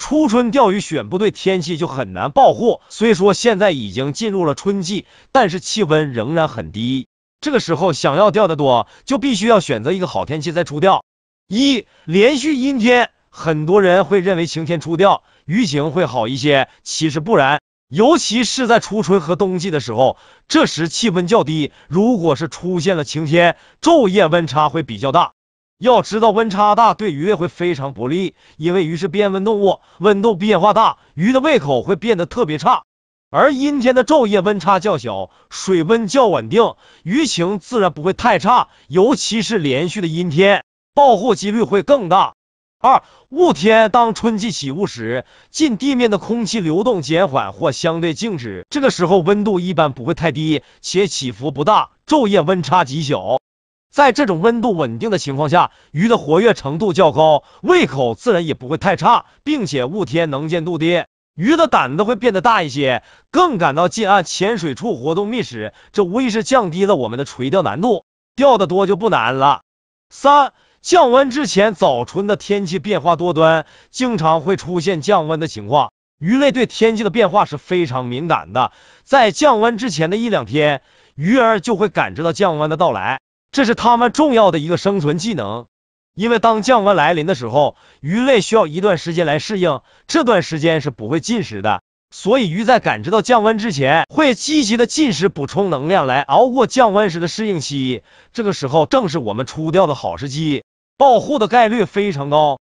初春钓鱼选不对，天气就很难爆获。虽说现在已经进入了春季，但是气温仍然很低。这个时候想要钓的多，就必须要选择一个好天气再出钓。一连续阴天，很多人会认为晴天出钓鱼情会好一些，其实不然。尤其是在初春和冬季的时候，这时气温较低，如果是出现了晴天，昼夜温差会比较大。要知道温差大对鱼类会非常不利，因为鱼是变温动物，温度变化大，鱼的胃口会变得特别差。而阴天的昼夜温差较小，水温较稳定，鱼情自然不会太差，尤其是连续的阴天，爆护几率会更大。二、雾天，当春季起雾时，近地面的空气流动减缓或相对静止，这个时候温度一般不会太低，且起伏不大，昼夜温差极小。在这种温度稳定的情况下，鱼的活跃程度较高，胃口自然也不会太差，并且雾天能见度低，鱼的胆子会变得大一些，更感到近岸浅水处活动觅食，这无疑是降低了我们的垂钓难度，钓得多就不难了。三、降温之前早春的天气变化多端，经常会出现降温的情况，鱼类对天气的变化是非常敏感的，在降温之前的一两天，鱼儿就会感知到降温的到来。这是他们重要的一个生存技能，因为当降温来临的时候，鱼类需要一段时间来适应，这段时间是不会进食的。所以鱼在感知到降温之前，会积极的进食补充能量，来熬过降温时的适应期。这个时候正是我们出钓的好时机，爆护的概率非常高。